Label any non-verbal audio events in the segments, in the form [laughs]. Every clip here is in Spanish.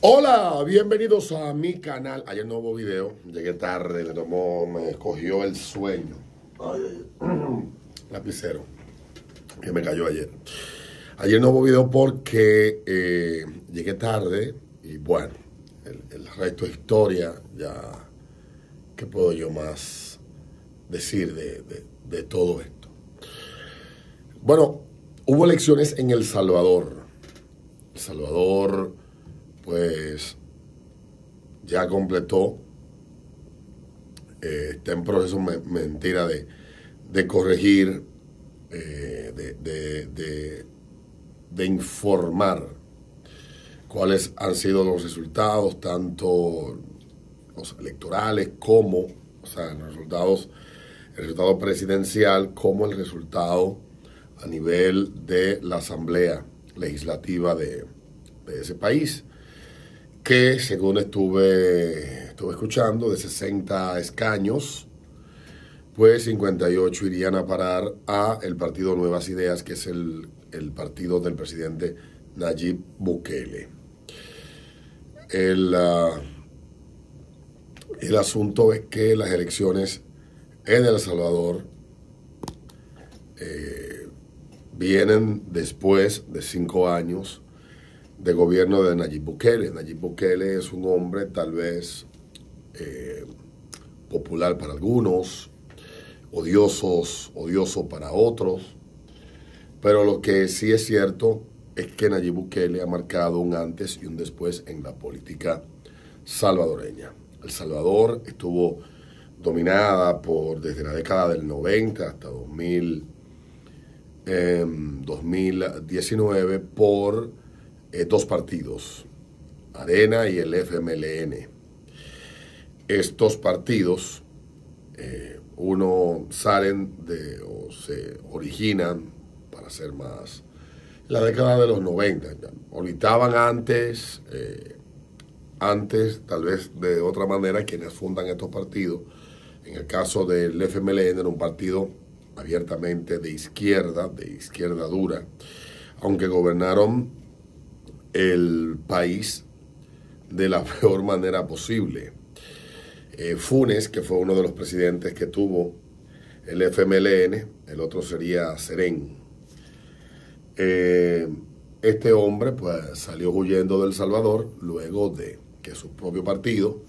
Hola, bienvenidos a mi canal. Ayer nuevo video, llegué tarde, me tomó, me escogió el sueño. Ay, lapicero, que me cayó ayer. Ayer hubo video porque eh, llegué tarde y bueno, el, resto es historia. Ya, ¿qué puedo yo más decir de, de todo esto? Bueno, hubo elecciones en El Salvador. El Salvador pues ya completó, eh, está en proceso mentira de, corregir, eh, de, informar cuáles han sido los resultados, tanto los electorales como, o sea, los resultados, el resultado presidencial como el resultado a nivel de la Asamblea Legislativa de ese país que según estuve, estuve escuchando, de 60 escaños, pues 58 irían a parar a el partido Nuevas Ideas, que es el, partido del presidente Nayib Bukele. Ah, el, asunto es que las elecciones en El Salvador eh, vienen después de cinco años de gobierno de Nayib Bukele. Nayib Bukele es un hombre tal vez eh, popular para algunos, odiosos, odioso para otros, pero lo que sí es cierto es que Nayib Bukele ha marcado un antes y un después en la política salvadoreña. El Salvador estuvo dominada por desde la década del 90 hasta 2000, 2019 em, por eh, dos partidos, Arena y el FMLN. Estos partidos, eh, uno salen de, o se originan, para ser más, la década de los 90. Orbitaban antes, eh, antes, tal vez de otra manera, quienes fundan estos partidos. En el caso del FMLN era un partido abiertamente de izquierda, de izquierda dura, aunque gobernaron el país de la [laughs] peor manera posible. Eh, Funes, que fue uno de los presidentes que tuvo el FMLN, el otro sería Serén. Eh, este hombre pues, salió huyendo del Salvador luego de que su propio partido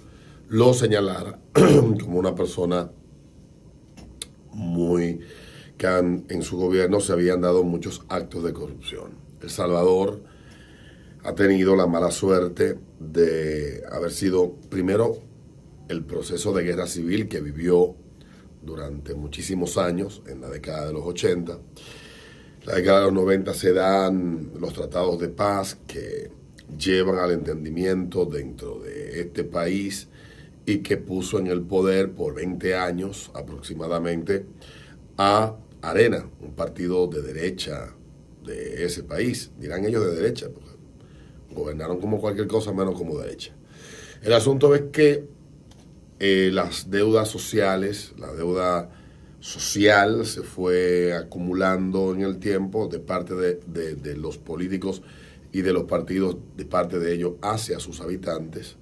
lo señalara [clears throat] como una persona muy que en su gobierno se habían dado muchos actos de corrupción. El Salvador ha tenido la mala suerte de haber sido primero el proceso de guerra civil que vivió durante muchísimos años, en la década de los 80. La década de los 90 se dan los tratados de paz que llevan al entendimiento dentro de este país y que puso en el poder por 20 años aproximadamente a Arena, un partido de derecha de ese país. Dirán ellos de derecha, porque gobernaron como cualquier cosa menos como derecha. El asunto es que eh, las deudas sociales, la deuda social se fue acumulando en el tiempo de parte de, de los políticos y de los partidos, de parte de ellos hacia sus habitantes.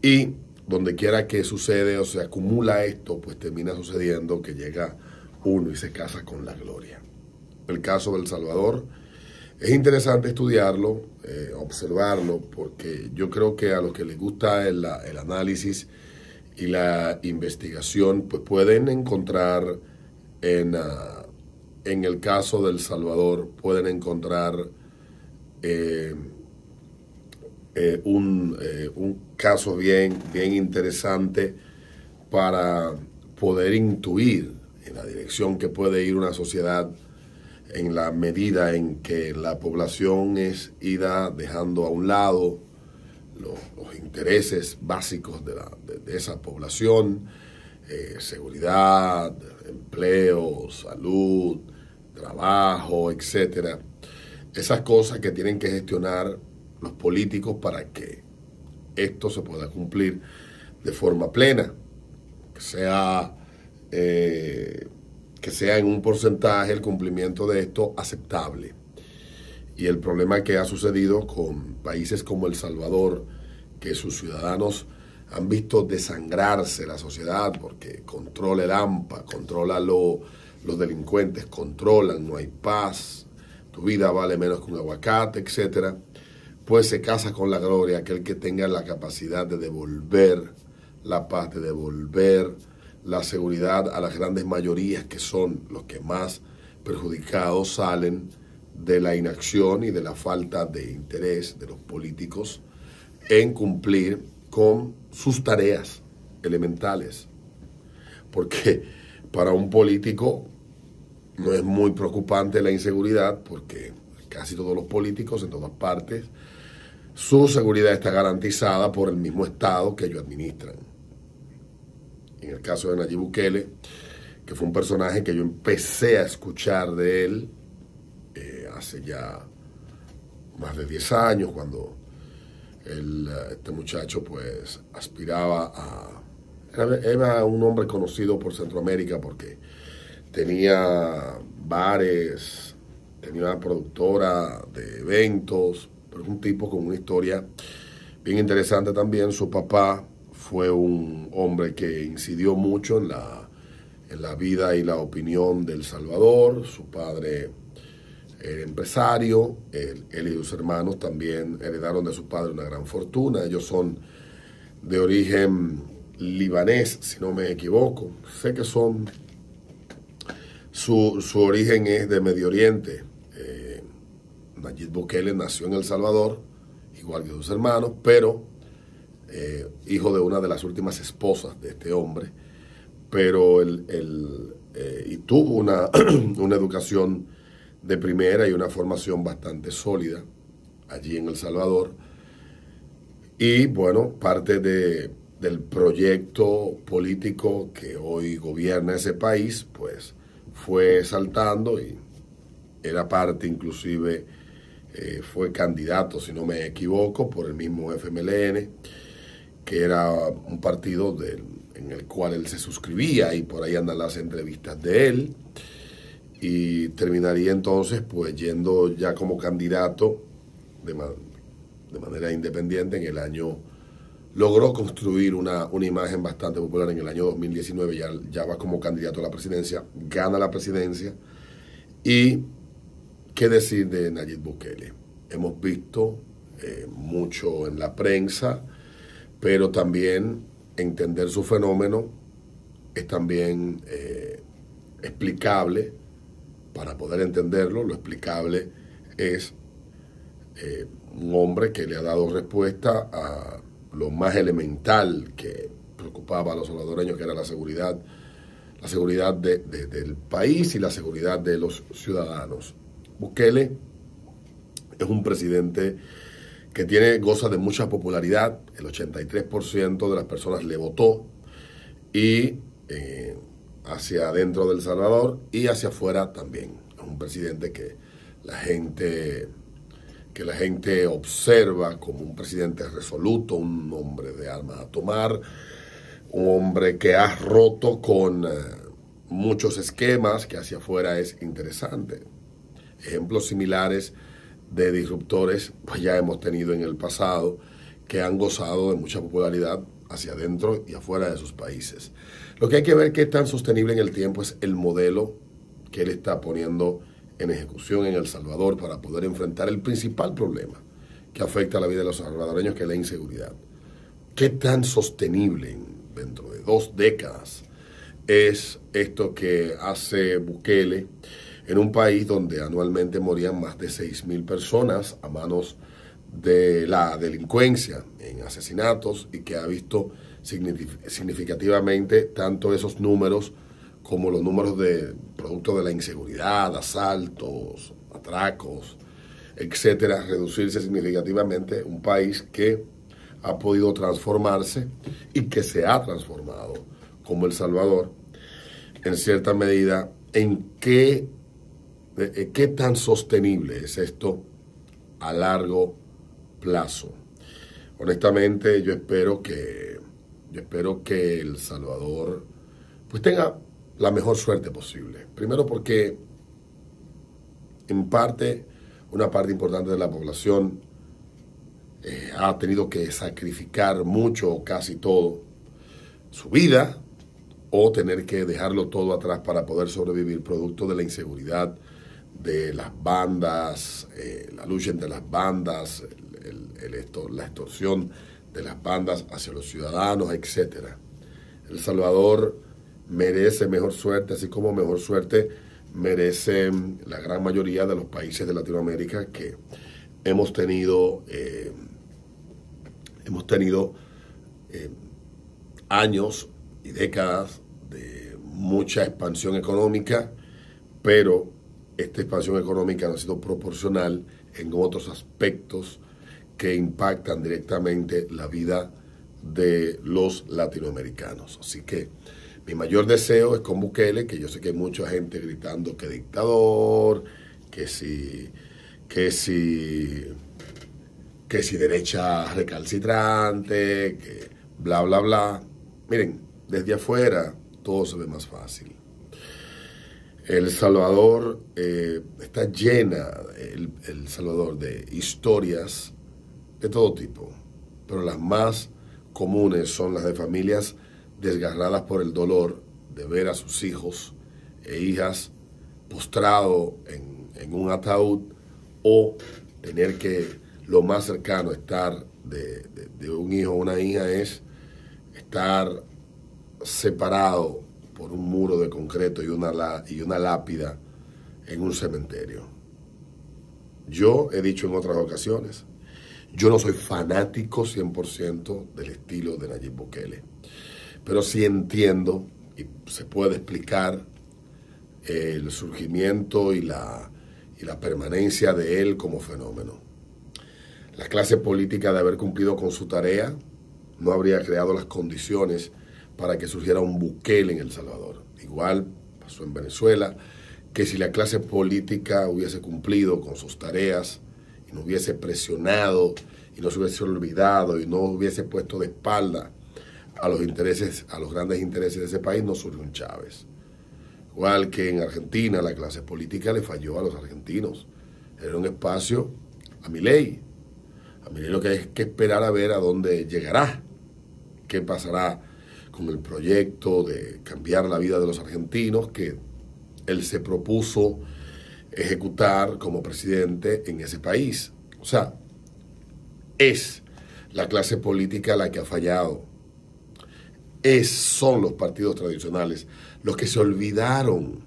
Y donde quiera que sucede o se acumula esto, pues termina sucediendo que llega uno y se casa con la gloria. El caso del Salvador es interesante estudiarlo, eh, observarlo, porque yo creo que a los que les gusta el, análisis y la investigación, pues pueden encontrar en, ah, el caso del Salvador, pueden encontrar eh, eh, un, caso bien, bien interesante para poder intuir en la dirección que puede ir una sociedad en la medida en que la población es ida dejando a un lado los, intereses básicos de, esa población, eh, seguridad, empleo, salud, trabajo, etcétera. Esas cosas que tienen que gestionar los políticos para que esto se pueda cumplir de forma plena, que sea eh, que sea en un porcentaje el cumplimiento de esto aceptable. Y el problema que ha sucedido con países como El Salvador, que sus ciudadanos han visto desangrarse la sociedad porque controla el AMPA, controla lo, los delincuentes, controlan, no hay paz, tu vida vale menos que un aguacate, etc. Pues se casa con la gloria aquel que tenga la capacidad de devolver la paz, de devolver la seguridad a las grandes mayorías que son los que más perjudicados salen de la inacción y de la falta de interés de los políticos en cumplir con sus tareas elementales. Porque para un político no es muy preocupante la inseguridad porque casi todos los políticos en todas partes, su seguridad está garantizada por el mismo Estado que ellos administran en el caso de Nayib Bukele, que fue un personaje que yo empecé a escuchar de él eh, hace ya más de 10 años, cuando eh, este muchacho pues aspiraba a... Era un hombre conocido por Centroamérica porque tenía bares, tenía una productora de eventos, pero es un tipo con una historia bien interesante también. Su papá fue un hombre que incidió mucho en la, en la vida y la opinión del Salvador. Su padre era eh, empresario, él, y sus hermanos también heredaron de su padre una gran fortuna. Ellos son de origen libanés, si no me equivoco. Sé que son... Su, origen es de Medio Oriente. Eh, Nayib nació en El Salvador, igual que sus hermanos, pero eh, hijo de una de las últimas esposas de este hombre, pero él, eh, y tuvo [clears throat] una, educación de primera y una formación bastante sólida allí en El Salvador. Y bueno, parte del proyecto político que hoy gobierna ese país, pues fue saltando y era parte inclusive, eh, fue candidato, si no me equivoco, por el mismo FMLN que era un partido en el cual él se suscribía y por ahí andan las entrevistas de él. Y terminaría entonces pues yendo ya como candidato de, de manera independiente en el año... Logró construir una, imagen bastante popular en el año 2019, ya, ya va como candidato a la presidencia, gana la presidencia. ¿Y qué decir de Nayib Bukele? Hemos visto eh, mucho en la prensa, pero también entender su fenómeno es también eh, explicable. Para poder entenderlo, lo explicable es eh, un hombre que le ha dado respuesta a lo más elemental que preocupaba a los salvadoreños, que era la seguridad, la seguridad del país y la seguridad de los ciudadanos. Bukele es un presidente que tiene, goza de mucha popularidad, el 83% de las personas le votó y eh, hacia adentro del Salvador y hacia afuera también. Es un presidente que la gente que la gente observa como un presidente resoluto, un hombre de armas a tomar, un hombre que ha roto con eh, muchos esquemas que hacia afuera es interesante. Ejemplos similares de disruptores, pues ya hemos tenido en el pasado, que han gozado de mucha popularidad hacia adentro y afuera de sus países. Lo que hay que ver qué tan sostenible en el tiempo es el modelo que él está poniendo en ejecución en El Salvador para poder enfrentar el principal problema que afecta a la vida de los salvadoreños, que es la inseguridad. ¿Qué tan sostenible dentro de dos décadas es esto que hace Bukele? en un país donde anualmente morían más de 6.000 personas a manos de la delincuencia en asesinatos y que ha visto significativamente tanto esos números como los números de producto de la inseguridad, asaltos, atracos, etcétera, reducirse significativamente un país que ha podido transformarse y que se ha transformado como El Salvador, en cierta medida, en qué eh, ¿Qué tan sostenible es esto a largo plazo? Honestamente, yo espero que, yo espero que El Salvador pues tenga la mejor suerte posible. Primero porque en parte, una parte importante de la población eh, ha tenido que sacrificar mucho o casi todo su vida o tener que dejarlo todo atrás para poder sobrevivir producto de la inseguridad de las bandas, eh, la lucha entre las bandas, la extorsión de las bandas hacia los ciudadanos, etc. El Salvador merece mejor suerte, así como mejor suerte merece mm, la gran mayoría de los países de Latinoamérica que hemos tenido, eh, hemos tenido eh, años y décadas de mucha expansión económica, pero esta expansión económica no ha sido proporcional en otros aspectos que impactan directamente la vida de los latinoamericanos. Así que mi mayor deseo es con Bukele, que yo sé que hay mucha gente gritando que dictador, que si, que si, que si derecha recalcitrante, que bla, bla, bla. Miren, desde afuera todo se ve más fácil. El Salvador eh, está llena, el, Salvador, de historias de todo tipo, pero las más comunes son las de familias desgarradas por el dolor de ver a sus hijos e hijas postrado en, un ataúd o tener que lo más cercano estar de, de un hijo o una hija es estar separado por un muro de concreto y una, y una lápida en un cementerio. Yo he dicho en otras ocasiones, yo no soy fanático 100% del estilo de Nayib Bukele, pero sí entiendo y se puede explicar eh, el surgimiento y la, y la permanencia de él como fenómeno. La clase política de haber cumplido con su tarea no habría creado las condiciones para que surgiera un buquel en El Salvador. Igual pasó en Venezuela, que si la clase política hubiese cumplido con sus tareas y no hubiese presionado y no se hubiese olvidado y no hubiese puesto de espalda a los intereses, a los grandes intereses de ese país, no surgió un Chávez. Igual que en Argentina la clase política le falló a los argentinos. Era un espacio a mi ley. A mi ley lo que hay es que esperar a ver a dónde llegará, qué pasará con el proyecto de cambiar la vida de los argentinos que él se propuso ejecutar como presidente en ese país. O sea, es la clase política la que ha fallado. Es, son los partidos tradicionales los que se olvidaron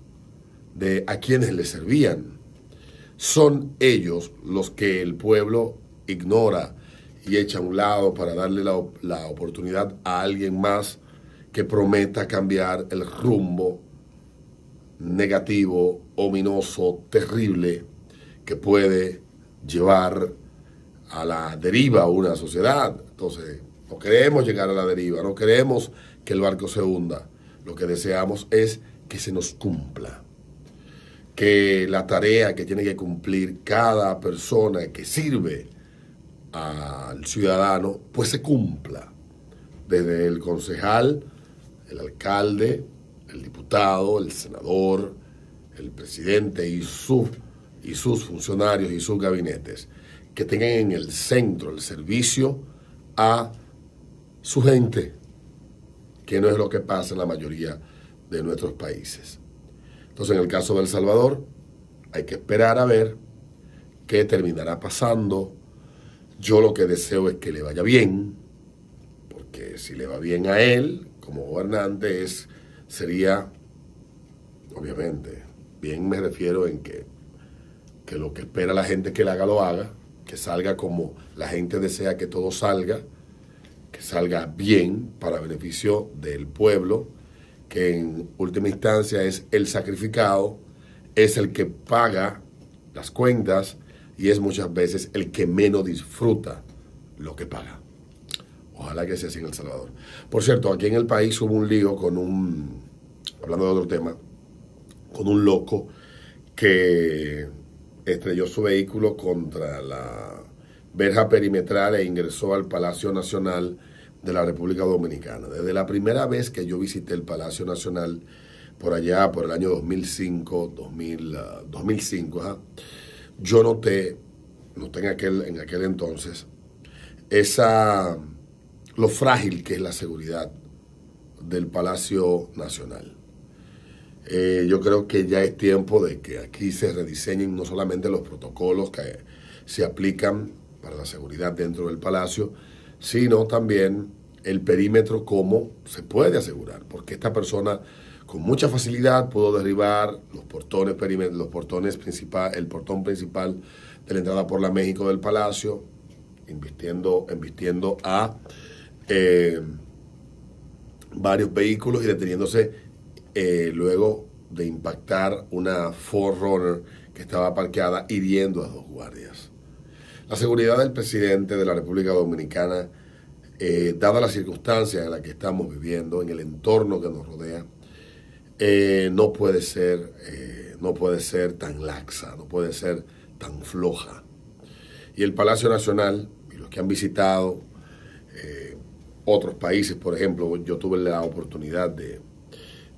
de a quienes les servían. Son ellos los que el pueblo ignora y echa a un lado para darle la, la oportunidad a alguien más que prometa cambiar el rumbo negativo, ominoso, terrible que puede llevar a la deriva una sociedad. Entonces, no queremos llegar a la deriva, no queremos que el barco se hunda. Lo que deseamos es que se nos cumpla, que la tarea que tiene que cumplir cada persona que sirve al ciudadano, pues se cumpla, desde el concejal, el alcalde, el diputado, el senador, el presidente y, su, y sus funcionarios y sus gabinetes, que tengan en el centro el servicio a su gente, que no es lo que pasa en la mayoría de nuestros países. Entonces, en el caso de El Salvador, hay que esperar a ver qué terminará pasando. Yo lo que deseo es que le vaya bien, porque si le va bien a él, como gobernante sería, obviamente, bien me refiero en que, que lo que espera la gente que le haga, lo haga, que salga como la gente desea que todo salga, que salga bien para beneficio del pueblo, que en última instancia es el sacrificado, es el que paga las cuentas y es muchas veces el que menos disfruta lo que paga. Ojalá que sea así en El Salvador. Por cierto, aquí en el país hubo un lío con un, hablando de otro tema, con un loco que estrelló su vehículo contra la verja perimetral e ingresó al Palacio Nacional de la República Dominicana. Desde la primera vez que yo visité el Palacio Nacional, por allá, por el año 2005, 2005, ah, yo noté, noté en aquel, en aquel entonces, esa lo frágil que es la seguridad del Palacio Nacional. Eh, yo creo que ya es tiempo de que aquí se rediseñen no solamente los protocolos que se aplican para la seguridad dentro del Palacio, sino también el perímetro cómo se puede asegurar, porque esta persona con mucha facilidad pudo derribar los portones los portones principal, el portón principal de la entrada por la México del Palacio, invirtiendo a eh, varios vehículos y deteniéndose eh, luego de impactar una Forerunner que estaba parqueada hiriendo a dos guardias. La seguridad del presidente de la República Dominicana, eh, dada las circunstancias en las que estamos viviendo, en el entorno que nos rodea, no puede ser, no puede ser tan laxa, no puede ser tan floja. Y el Palacio Nacional, y los que han visitado, otros países. Por ejemplo, yo tuve la oportunidad de,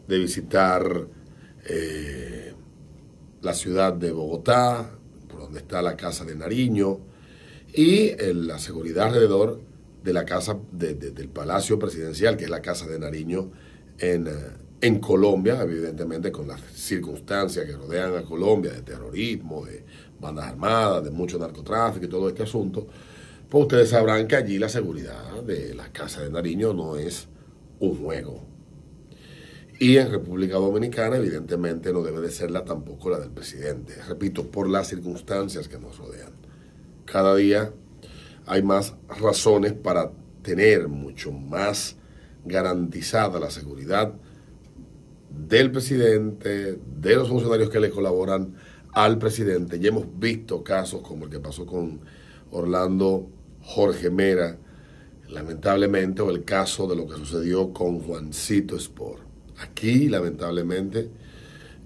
visitar eh, la ciudad de Bogotá, por donde está la Casa de Nariño, y eh, la seguridad alrededor de la casa de, del Palacio Presidencial, que es la Casa de Nariño en, eh, en Colombia, evidentemente con las circunstancias que rodean a Colombia, de terrorismo, de bandas armadas, de mucho narcotráfico y todo este asunto pues ustedes sabrán que allí la seguridad de la Casa de Nariño no es un juego. Y en República Dominicana, evidentemente, no debe de serla tampoco la del presidente. Repito, por las circunstancias que nos rodean. Cada día hay más razones para tener mucho más garantizada la seguridad del presidente, de los funcionarios que le colaboran al presidente. Ya hemos visto casos como el que pasó con Orlando Jorge Mera, lamentablemente, o el caso de lo que sucedió con Juancito Sport. Aquí, lamentablemente,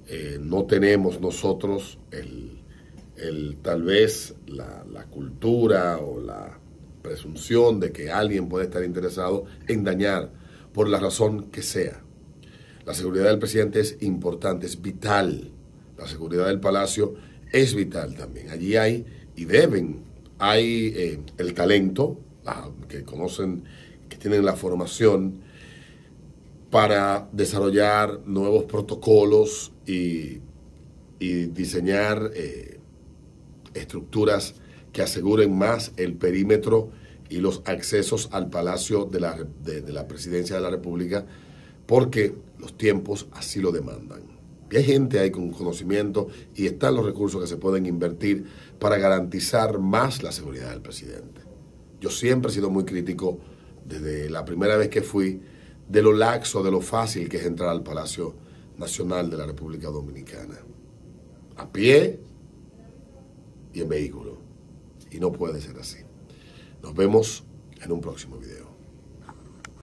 eh, no tenemos nosotros el, tal vez la, la cultura o la presunción de que alguien puede estar interesado en dañar por la razón que sea. La seguridad del presidente es importante, es vital. La seguridad del palacio es vital también. Allí hay y deben hay eh, el talento, que conocen, que tienen la formación para desarrollar nuevos protocolos y, diseñar eh, estructuras que aseguren más el perímetro y los accesos al Palacio de la Presidencia de la República, porque los tiempos así lo demandan. Y hay gente ahí con conocimiento y están los recursos que se pueden invertir para garantizar más la seguridad del presidente. Yo siempre he sido muy crítico desde la primera vez que fui de lo laxo, de lo fácil que es entrar al Palacio Nacional de la República Dominicana. A pie y en vehículo. Y no puede ser así. Nos vemos en un próximo video.